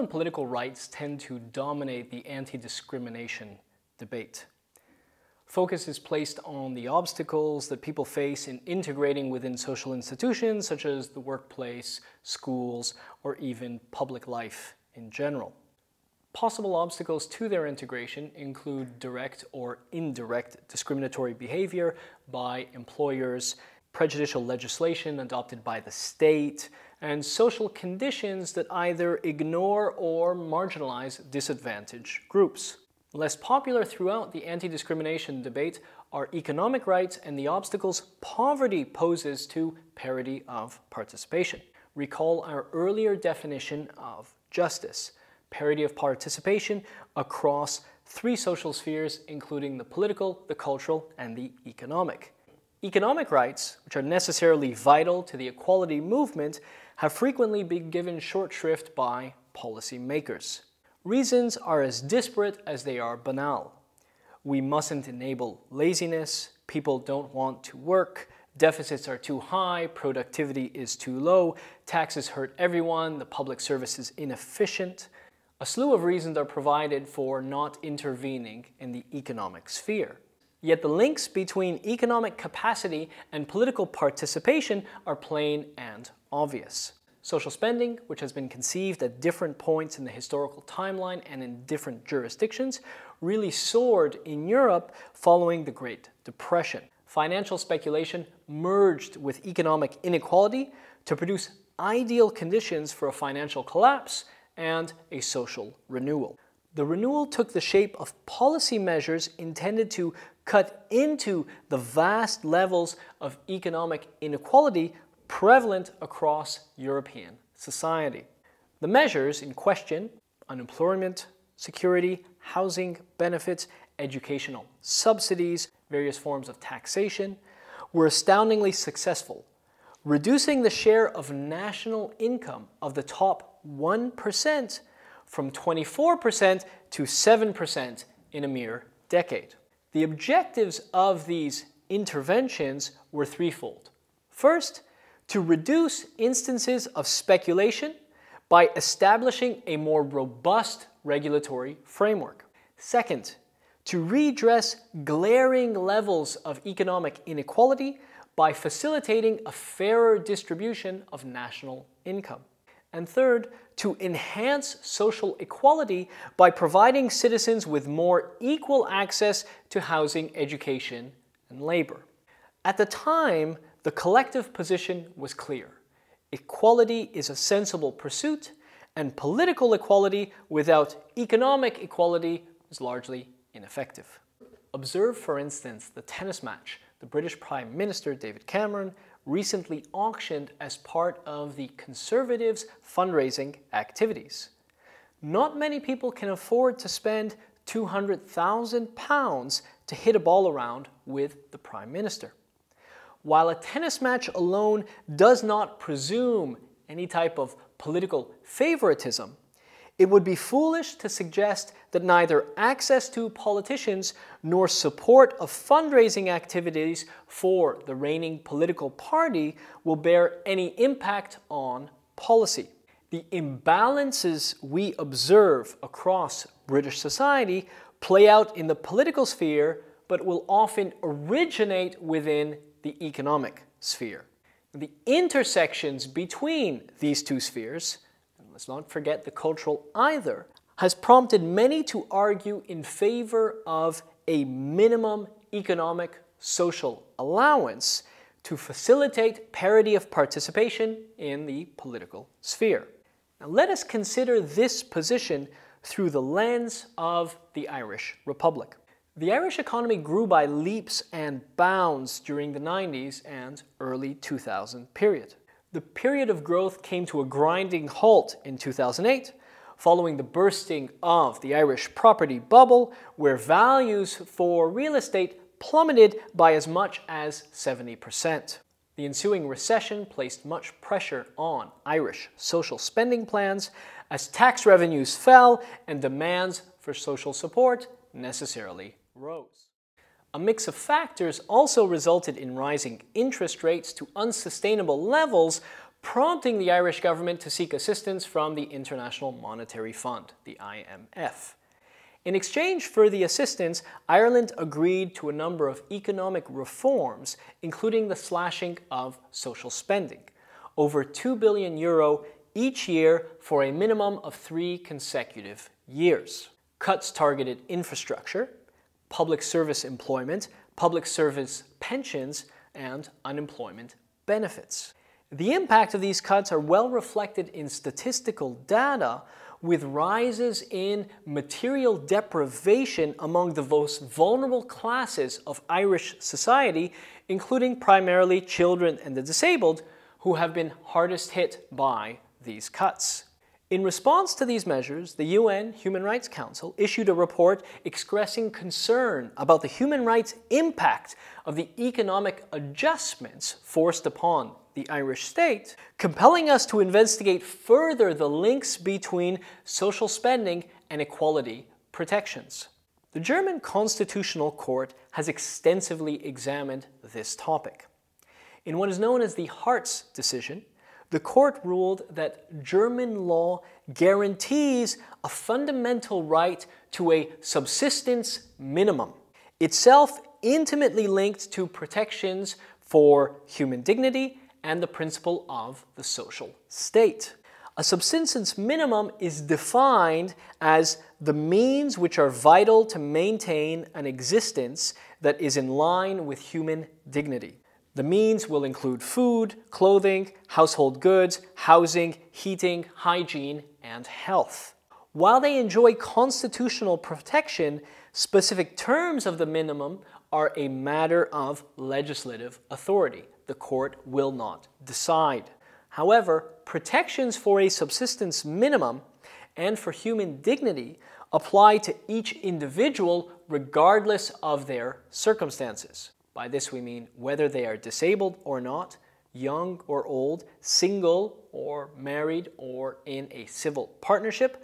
civil and political rights tend to dominate the anti-discrimination debate. Focus is placed on the obstacles that people face in integrating within social institutions such as the workplace, schools, or even public life in general. Possible obstacles to their integration include direct or indirect discriminatory behavior by employers, prejudicial legislation adopted by the state, and social conditions that either ignore or marginalize disadvantaged groups. Less popular throughout the anti-discrimination debate are economic rights and the obstacles poverty poses to parity of participation. Recall our earlier definition of justice, parity of participation across three social spheres, including the political, the cultural, and the economic. Economic rights, which are necessarily vital to the equality movement, have frequently been given short shrift by policymakers. Reasons are as disparate as they are banal. We mustn't enable laziness, people don't want to work, deficits are too high, productivity is too low, taxes hurt everyone, the public service is inefficient. A slew of reasons are provided for not intervening in the economic sphere. Yet the links between economic capacity and political participation are plain and obvious. Social spending, which has been conceived at different points in the historical timeline and in different jurisdictions, really soared in Europe following the Great Depression. Financial speculation merged with economic inequality to produce ideal conditions for a financial collapse and a social renewal. The renewal took the shape of policy measures intended to cut into the vast levels of economic inequality prevalent across European society. The measures in question unemployment, security, housing benefits, educational subsidies, various forms of taxation were astoundingly successful, reducing the share of national income of the top 1% from 24% to 7% in a mere decade. The objectives of these interventions were threefold. First, to reduce instances of speculation by establishing a more robust regulatory framework. Second, to redress glaring levels of economic inequality by facilitating a fairer distribution of national income. And third, to enhance social equality by providing citizens with more equal access to housing, education, and labor. At the time, the collective position was clear. Equality is a sensible pursuit, and political equality without economic equality is largely ineffective. Observe, for instance, the tennis match the British Prime Minister David Cameron recently auctioned as part of the Conservatives' fundraising activities. Not many people can afford to spend £200,000 to hit a ball around with the Prime Minister. While a tennis match alone does not presume any type of political favoritism, it would be foolish to suggest that neither access to politicians nor support of fundraising activities for the reigning political party will bear any impact on policy. The imbalances we observe across British society play out in the political sphere but will often originate within the economic sphere. The intersections between these two spheres let's not forget the cultural either, has prompted many to argue in favor of a minimum economic social allowance to facilitate parity of participation in the political sphere. Now let us consider this position through the lens of the Irish Republic. The Irish economy grew by leaps and bounds during the 90s and early 2000 period. The period of growth came to a grinding halt in 2008 following the bursting of the Irish property bubble, where values for real estate plummeted by as much as 70%. The ensuing recession placed much pressure on Irish social spending plans as tax revenues fell and demands for social support necessarily rose. A mix of factors also resulted in rising interest rates to unsustainable levels, prompting the Irish government to seek assistance from the International Monetary Fund, the IMF. In exchange for the assistance, Ireland agreed to a number of economic reforms, including the slashing of social spending, over 2 billion euro each year for a minimum of three consecutive years. Cuts targeted infrastructure, public service employment, public service pensions, and unemployment benefits. The impact of these cuts are well reflected in statistical data with rises in material deprivation among the most vulnerable classes of Irish society, including primarily children and the disabled, who have been hardest hit by these cuts. In response to these measures, the UN Human Rights Council issued a report expressing concern about the human rights impact of the economic adjustments forced upon the Irish state, compelling us to investigate further the links between social spending and equality protections. The German Constitutional Court has extensively examined this topic. In what is known as the Hartz decision, the court ruled that German law guarantees a fundamental right to a subsistence minimum, itself intimately linked to protections for human dignity and the principle of the social state. A subsistence minimum is defined as the means which are vital to maintain an existence that is in line with human dignity. The means will include food, clothing, household goods, housing, heating, hygiene, and health. While they enjoy constitutional protection, specific terms of the minimum are a matter of legislative authority. The court will not decide. However, protections for a subsistence minimum and for human dignity apply to each individual regardless of their circumstances. By this we mean whether they are disabled or not, young or old, single or married or in a civil partnership,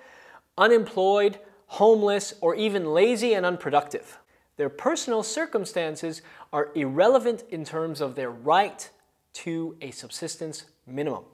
unemployed, homeless, or even lazy and unproductive. Their personal circumstances are irrelevant in terms of their right to a subsistence minimum.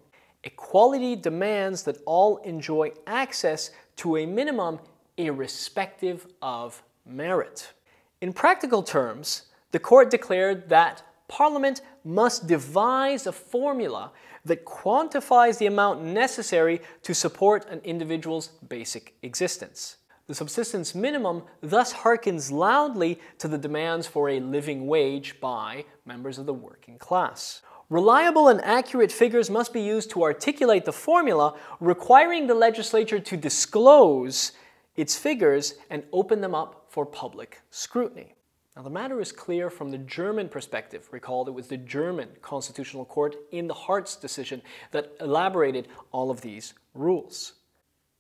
Equality demands that all enjoy access to a minimum irrespective of merit. In practical terms, the court declared that Parliament must devise a formula that quantifies the amount necessary to support an individual's basic existence. The subsistence minimum thus harkens loudly to the demands for a living wage by members of the working class. Reliable and accurate figures must be used to articulate the formula, requiring the legislature to disclose its figures and open them up for public scrutiny. Now, the matter is clear from the German perspective. Recall it was the German Constitutional Court in the Hartz decision that elaborated all of these rules.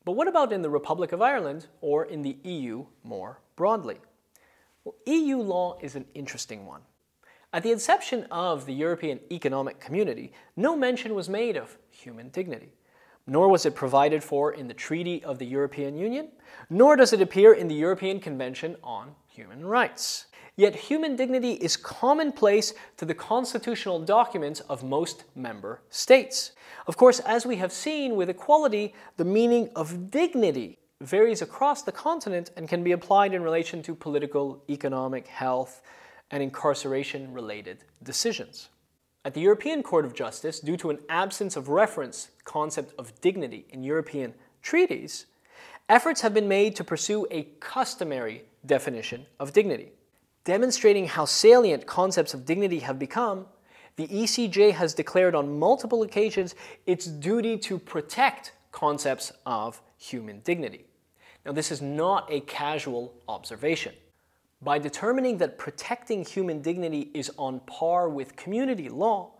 But what about in the Republic of Ireland or in the EU more broadly? Well, EU law is an interesting one. At the inception of the European Economic Community, no mention was made of human dignity. Nor was it provided for in the Treaty of the European Union, nor does it appear in the European Convention on Human Rights yet human dignity is commonplace to the constitutional documents of most member states. Of course, as we have seen with equality, the meaning of dignity varies across the continent and can be applied in relation to political, economic, health, and incarceration-related decisions. At the European Court of Justice, due to an absence of reference concept of dignity in European treaties, efforts have been made to pursue a customary definition of dignity. Demonstrating how salient concepts of dignity have become, the ECJ has declared on multiple occasions its duty to protect concepts of human dignity. Now, this is not a casual observation. By determining that protecting human dignity is on par with community law,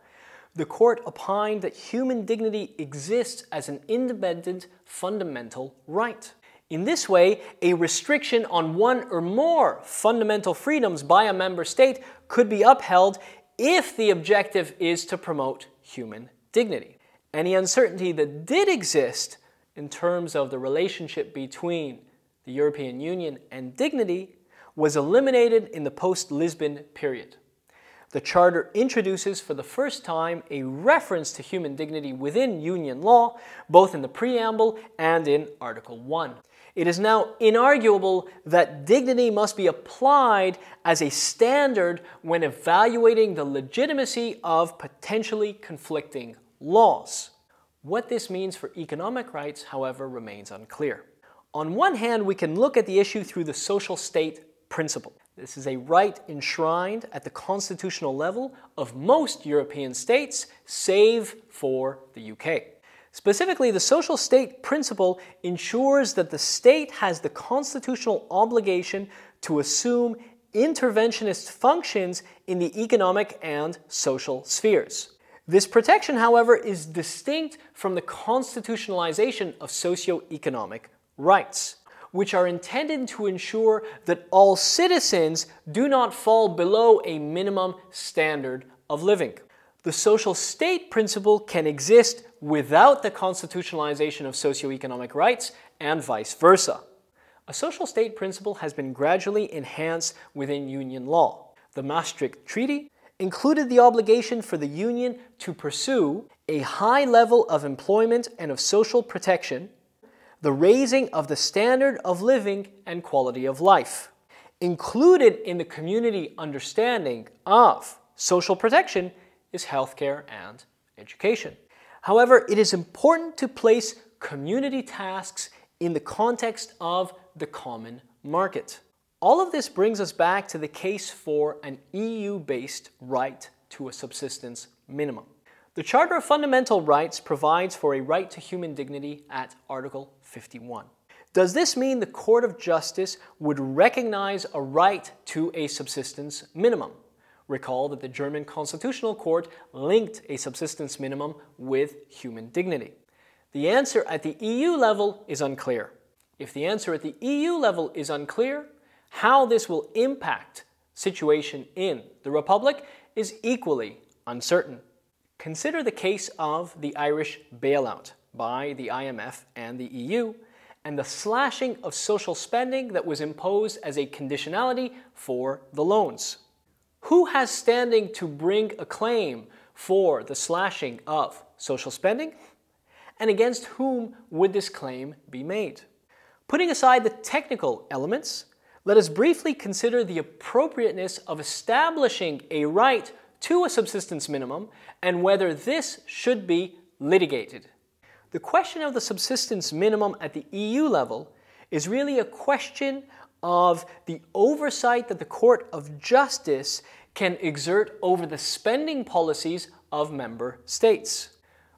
the court opined that human dignity exists as an independent fundamental right. In this way, a restriction on one or more fundamental freedoms by a member state could be upheld if the objective is to promote human dignity. Any uncertainty that did exist in terms of the relationship between the European Union and dignity was eliminated in the post-Lisbon period. The Charter introduces for the first time a reference to human dignity within Union law, both in the preamble and in Article 1. It is now inarguable that dignity must be applied as a standard when evaluating the legitimacy of potentially conflicting laws. What this means for economic rights, however, remains unclear. On one hand, we can look at the issue through the social state principle. This is a right enshrined at the constitutional level of most European states, save for the UK. Specifically, the social state principle ensures that the state has the constitutional obligation to assume interventionist functions in the economic and social spheres. This protection, however, is distinct from the constitutionalization of socioeconomic rights, which are intended to ensure that all citizens do not fall below a minimum standard of living. The social state principle can exist without the constitutionalization of socioeconomic rights and vice versa. A social state principle has been gradually enhanced within Union law. The Maastricht Treaty included the obligation for the Union to pursue a high level of employment and of social protection, the raising of the standard of living and quality of life. Included in the community understanding of social protection is healthcare and education. However, it is important to place community tasks in the context of the common market. All of this brings us back to the case for an EU-based right to a subsistence minimum. The Charter of Fundamental Rights provides for a right to human dignity at Article 51. Does this mean the Court of Justice would recognize a right to a subsistence minimum? Recall that the German Constitutional Court linked a subsistence minimum with human dignity. The answer at the EU level is unclear. If the answer at the EU level is unclear, how this will impact situation in the Republic is equally uncertain. Consider the case of the Irish bailout by the IMF and the EU and the slashing of social spending that was imposed as a conditionality for the loans. Who has standing to bring a claim for the slashing of social spending? And against whom would this claim be made? Putting aside the technical elements, let us briefly consider the appropriateness of establishing a right to a subsistence minimum and whether this should be litigated. The question of the subsistence minimum at the EU level is really a question of the oversight that the Court of Justice can exert over the spending policies of member states.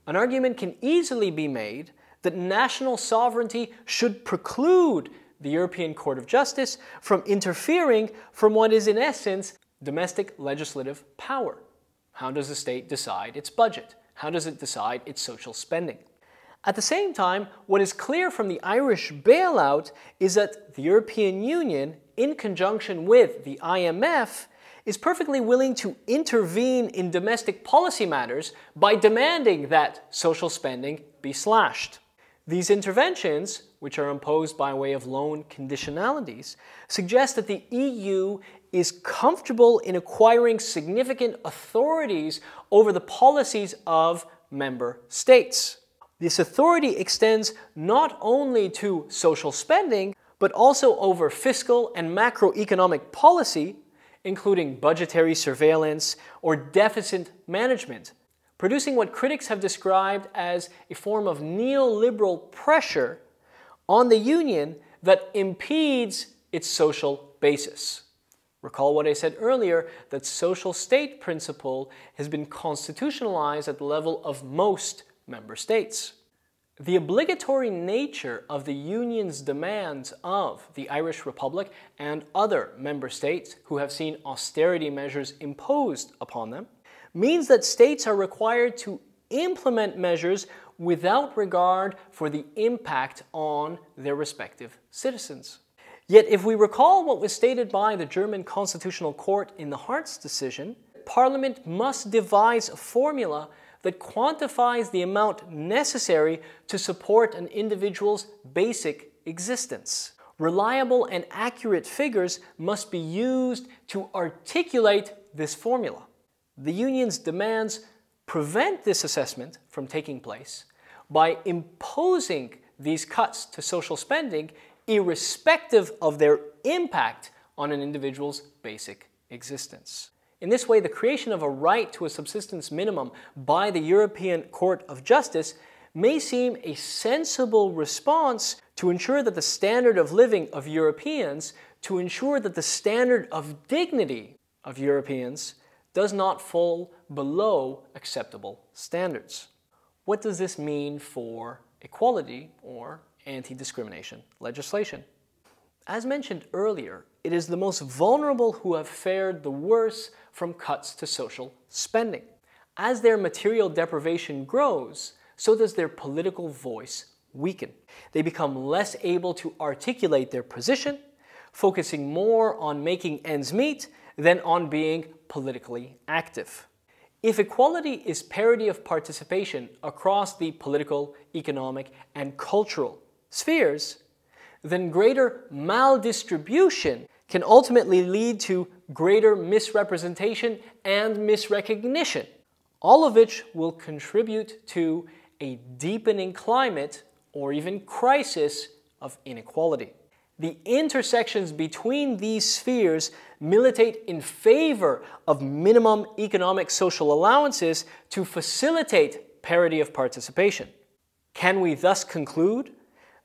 An argument can easily be made that national sovereignty should preclude the European Court of Justice from interfering from what is in essence domestic legislative power. How does the state decide its budget? How does it decide its social spending? At the same time, what is clear from the Irish bailout is that the European Union, in conjunction with the IMF, is perfectly willing to intervene in domestic policy matters by demanding that social spending be slashed. These interventions, which are imposed by way of loan conditionalities, suggest that the EU is comfortable in acquiring significant authorities over the policies of member states. This authority extends not only to social spending, but also over fiscal and macroeconomic policy, including budgetary surveillance or deficit management, producing what critics have described as a form of neoliberal pressure on the union that impedes its social basis. Recall what I said earlier that social state principle has been constitutionalized at the level of most member states. The obligatory nature of the Union's demands of the Irish Republic and other member states who have seen austerity measures imposed upon them means that states are required to implement measures without regard for the impact on their respective citizens. Yet, if we recall what was stated by the German Constitutional Court in the Hartz decision, Parliament must devise a formula that quantifies the amount necessary to support an individual's basic existence. Reliable and accurate figures must be used to articulate this formula. The union's demands prevent this assessment from taking place by imposing these cuts to social spending irrespective of their impact on an individual's basic existence. In this way, the creation of a right to a subsistence minimum by the European Court of Justice may seem a sensible response to ensure that the standard of living of Europeans, to ensure that the standard of dignity of Europeans does not fall below acceptable standards. What does this mean for equality or anti-discrimination legislation? As mentioned earlier, it is the most vulnerable who have fared the worst from cuts to social spending. As their material deprivation grows, so does their political voice weaken. They become less able to articulate their position, focusing more on making ends meet than on being politically active. If equality is parity of participation across the political, economic, and cultural spheres, then greater maldistribution can ultimately lead to greater misrepresentation and misrecognition, all of which will contribute to a deepening climate or even crisis of inequality. The intersections between these spheres militate in favor of minimum economic social allowances to facilitate parity of participation. Can we thus conclude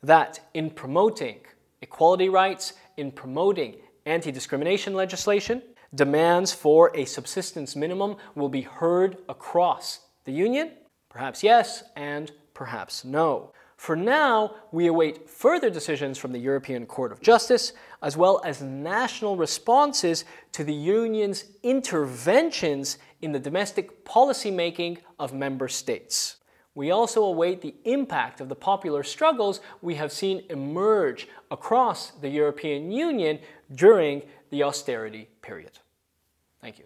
that in promoting equality rights, in promoting Anti-discrimination legislation, demands for a subsistence minimum will be heard across the union? Perhaps yes, and perhaps no. For now, we await further decisions from the European Court of Justice, as well as national responses to the Union's interventions in the domestic policymaking of member states. We also await the impact of the popular struggles we have seen emerge across the European Union during the austerity period. Thank you.